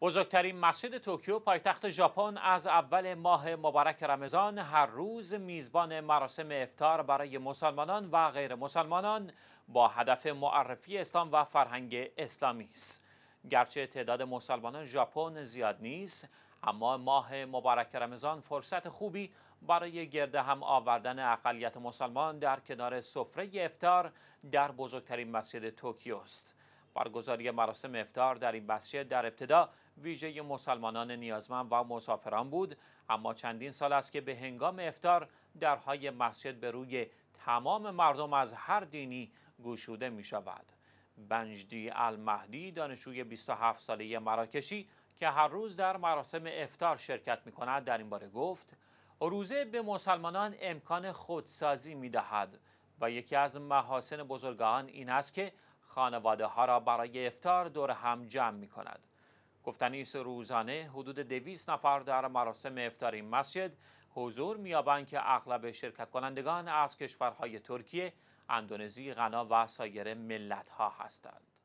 بزرگترین مسجد توکیو پایتخت ژاپن از اول ماه مبارک رمضان هر روز میزبان مراسم افتار برای مسلمانان و غیر مسلمانان با هدف معرفی اسلام و فرهنگ اسلامی است. گرچه تعداد مسلمانان ژاپن زیاد نیست اما ماه مبارک رمضان فرصت خوبی برای گرد هم آوردن اقلیت مسلمان در کنار سفره افتار در بزرگترین مسجد توکیو است. برگزاری مراسم افتار در این مسجد در ابتدا ویژه مسلمانان نیازمند و مسافران بود اما چندین سال است که به هنگام افتار درهای مسجد به روی تمام مردم از هر دینی گشوده می شود بنجدی المهدی دانشجوی 27 ساله مراکشی که هر روز در مراسم افتار شرکت می کند در این باره گفت روزه به مسلمانان امکان خودسازی می دهد و یکی از محاسن بزرگان این است که خانواده ها را برای افتار دور هم جمع می کند. گفتنیست روزانه حدود دویست نفر در مراسم افتار این مسجد حضور میابند که اغلب شرکت کنندگان از کشورهای ترکیه، اندونزی، غنا و سایر ملت ها هستند.